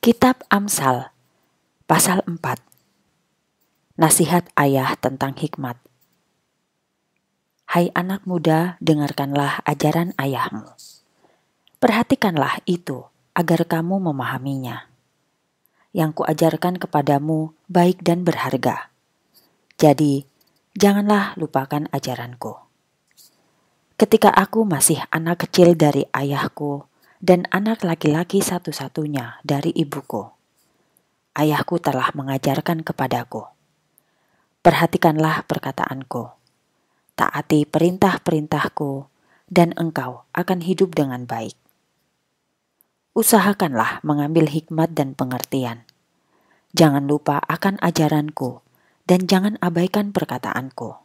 Kitab Amsal pasal 4 Nasihat ayah tentang hikmat Hai anak muda, dengarkanlah ajaran ayahmu. Perhatikanlah itu agar kamu memahaminya. Yang kuajarkan kepadamu baik dan berharga. Jadi, janganlah lupakan ajaranku. Ketika aku masih anak kecil dari ayahku, dan anak laki-laki satu-satunya dari ibuku. Ayahku telah mengajarkan kepadaku. Perhatikanlah perkataanku, taati perintah-perintahku, dan engkau akan hidup dengan baik. Usahakanlah mengambil hikmat dan pengertian. Jangan lupa akan ajaranku, dan jangan abaikan perkataanku.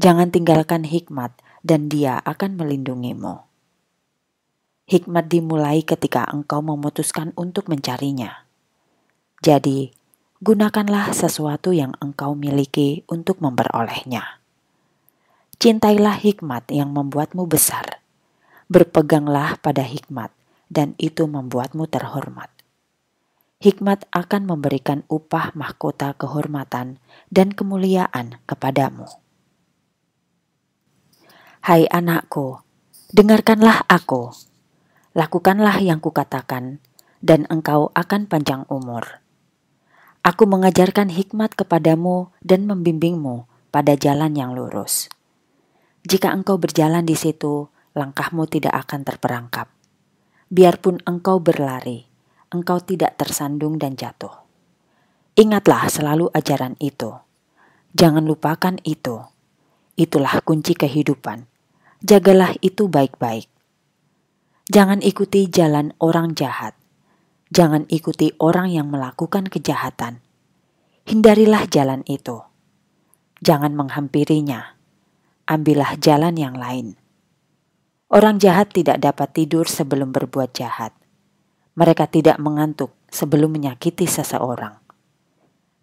Jangan tinggalkan hikmat, dan dia akan melindungimu. Hikmat dimulai ketika engkau memutuskan untuk mencarinya. Jadi, gunakanlah sesuatu yang engkau miliki untuk memperolehnya. Cintailah hikmat yang membuatmu besar. Berpeganglah pada hikmat, dan itu membuatmu terhormat hikmat akan memberikan upah mahkota kehormatan dan kemuliaan kepadamu. Hai anakku, dengarkanlah aku. Lakukanlah yang kukatakan, dan engkau akan panjang umur. Aku mengajarkan hikmat kepadamu dan membimbingmu pada jalan yang lurus. Jika engkau berjalan di situ, langkahmu tidak akan terperangkap. Biarpun engkau berlari, engkau tidak tersandung dan jatuh. Ingatlah selalu ajaran itu. Jangan lupakan itu. Itulah kunci kehidupan. Jagalah itu baik-baik. Jangan ikuti jalan orang jahat. Jangan ikuti orang yang melakukan kejahatan. Hindarilah jalan itu. Jangan menghampirinya. Ambillah jalan yang lain. Orang jahat tidak dapat tidur sebelum berbuat jahat. Mereka tidak mengantuk sebelum menyakiti seseorang.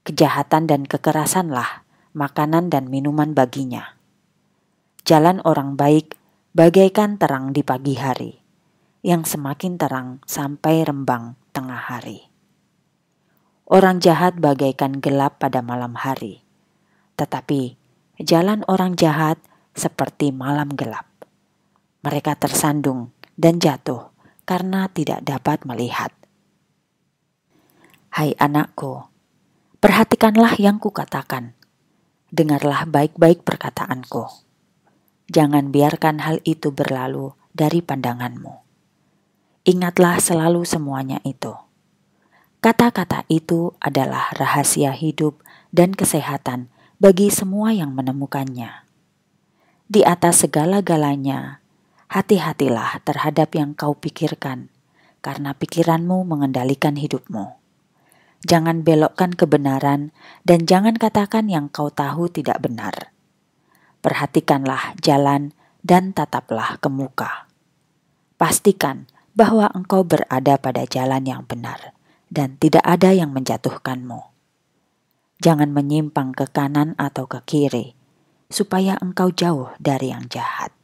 Kejahatan dan kekerasanlah makanan dan minuman baginya. Jalan orang baik bagaikan terang di pagi hari yang semakin terang sampai rembang tengah hari. Orang jahat bagaikan gelap pada malam hari, tetapi jalan orang jahat seperti malam gelap. Mereka tersandung dan jatuh karena tidak dapat melihat. Hai anakku, perhatikanlah yang kukatakan. Dengarlah baik-baik perkataanku. Jangan biarkan hal itu berlalu dari pandanganmu Ingatlah selalu semuanya itu. Kata-kata itu adalah rahasia hidup dan kesehatan bagi semua yang menemukannya. Di atas segala-galanya, hati-hatilah terhadap yang kau pikirkan, karena pikiranmu mengendalikan hidupmu. Jangan belokkan kebenaran dan jangan katakan yang kau tahu tidak benar. Perhatikanlah jalan dan tataplah ke muka. Pastikan bahwa engkau berada pada jalan yang benar dan tidak ada yang menjatuhkanmu. Jangan menyimpang ke kanan atau ke kiri, supaya engkau jauh dari yang jahat.